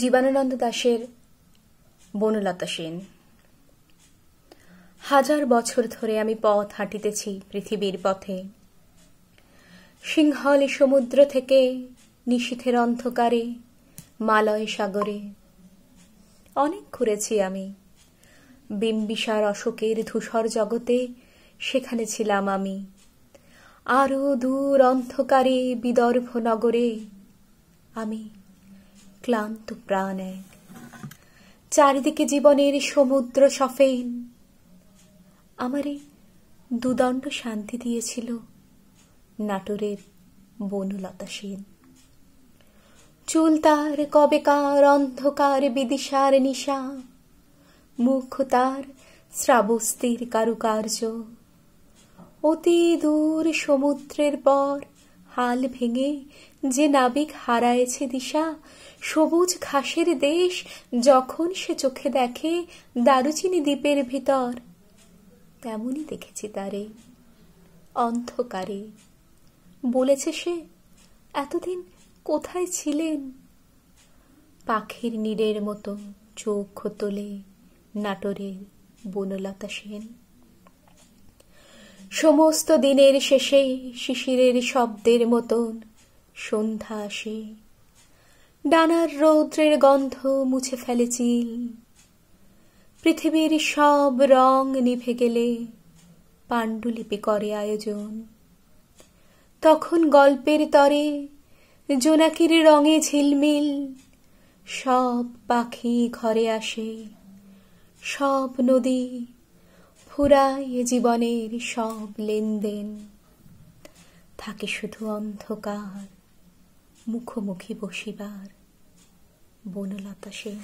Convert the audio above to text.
জীবানানন্দ দাসের বনলতা সেন হাজার বছর ধরে আমি পথ হাঁটিতেছি পৃথিবীর পথে সিংহলে সমুদ্র থেকে নিশীথের অন্ধকারে মালয় সাগরে অনেক ঘুরেছি আমি বিম্বিসার অশোকের ধূসর জগতে সেখানে ছিলাম আমি আরও দূর অন্ধকারে বিদর্ভ নগরে আমি ক্লান্ত প্রাণ এক চারিদিকে জীবনের সমুদ্র সফেন আমারে দুদণ্ড শান্তি দিয়েছিল নাটোরের বনলতা সেন চুল তার কবেকার অন্ধকার বিদিশার নিশা মুখ তার শ্রাবস্তির কারুকার্য অতি দূর সমুদ্রের পর হাল ভেঙে যে নাবিক হারায়েছে দিশা সবুজ ঘাসের দেশ যখন সে চোখে দেখে দারুচিনি দ্বীপের ভিতর তেমনই দেখেছি তারে অন্ধকারে বলেছে সে এতদিন কোথায় ছিলেন পাখির নীড়ের মতো চোখ তোলে নাটোরের বনলতা সেন সমস্ত দিনের শেষে শিশিরের শব্দের মতন সন্ধ্যা আসে ডানার রৌদ্রের গন্ধ মুছে ফেলে চিল পৃথিবীর সব রং নিভে গেলে পাণ্ডুলিপি করে আয়োজন তখন গল্পের তরে জোনাকির রঙে ঝিলমিল সব পাখি ঘরে আসে সব নদী ফুরায় জীবনের সব লেনদেন থাকে শুধু অন্ধকার মুখোমুখি বসিবার বনলতা সেন